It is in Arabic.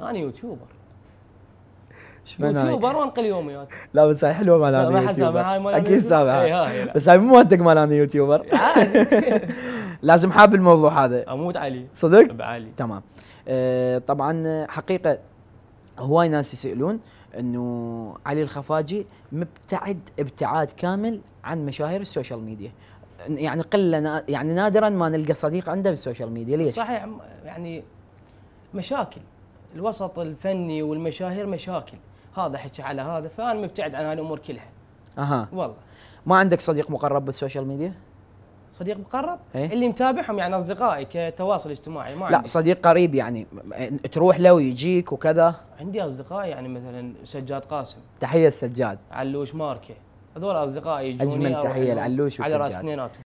انا يوتيوبر يوتيوبر وانقل يوميات لا بس هاي حلوه مال انا يوتيوبر اكيد سامع إيه، بس هاي مو منطق مال انا يوتيوبر لازم حاب الموضوع هذا اموت علي صدق؟ بعلي تمام آه، طبعا حقيقه هواي ناس يسالون انه علي الخفاجي مبتعد ابتعاد كامل عن مشاهير السوشيال ميديا يعني قله يعني نادرا ما نلقى صديق عنده بالسوشيال ميديا ليش؟ صحيح يعني مشاكل الوسط الفني والمشاهير مشاكل هذا حكي على هذا فانا مبتعد عن هالامور كلها اها والله ما عندك صديق مقرب بالسوشيال ميديا صديق مقرب إيه؟ اللي متابعهم يعني اصدقائي كتواصل اجتماعي ما لا عندي. صديق قريب يعني تروح له ويجيك وكذا عندي اصدقائي يعني مثلا سجاد قاسم تحيه السجاد علوش ماركه هذول اصدقائي اجمل تحيه لعلوش وسجاد على راس